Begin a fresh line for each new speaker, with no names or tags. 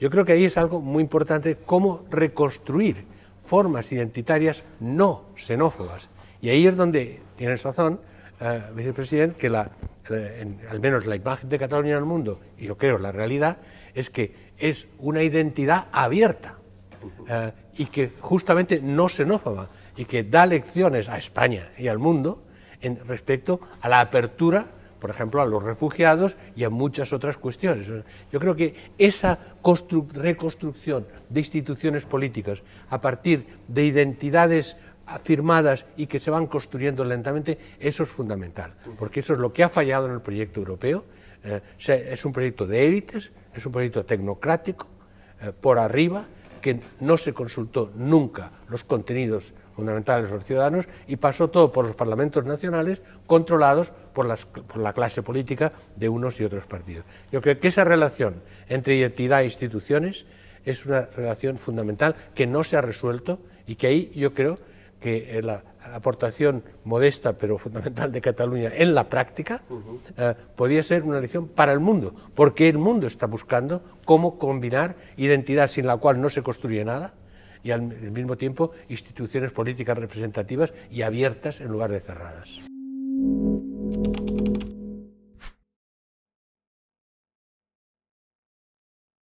Yo creo que ahí es algo muy importante, cómo reconstruir formas identitarias no xenófobas. Y ahí es donde, tienes razón, eh, vicepresidente, que la, al menos la imagen de Cataluña en el mundo, y yo creo la realidad, es que es una identidad abierta eh, y que justamente no xenófoba y que da lecciones a España y al mundo en, respecto a la apertura por ejemplo, a los refugiados y a muchas otras cuestiones. Yo creo que esa reconstrucción de instituciones políticas a partir de identidades afirmadas y que se van construyendo lentamente, eso es fundamental, porque eso es lo que ha fallado en el proyecto europeo. Eh, es un proyecto de élites, es un proyecto tecnocrático, eh, por arriba, que no se consultó nunca los contenidos fundamentales de los ciudadanos y pasó todo por los parlamentos nacionales controlados por, la clase política de unos y otros partidos. Yo creo que esa relación entre identidad e instituciones es una relación fundamental que no se ha resuelto y que ahí yo creo que eh, la aportación modesta pero fundamental de Cataluña en la práctica podría eh, podía ser una lección para el mundo, porque el mundo está buscando cómo combinar identidad sin la cual no se construye nada y al mismo tiempo instituciones políticas representativas y abiertas en lugar de cerradas.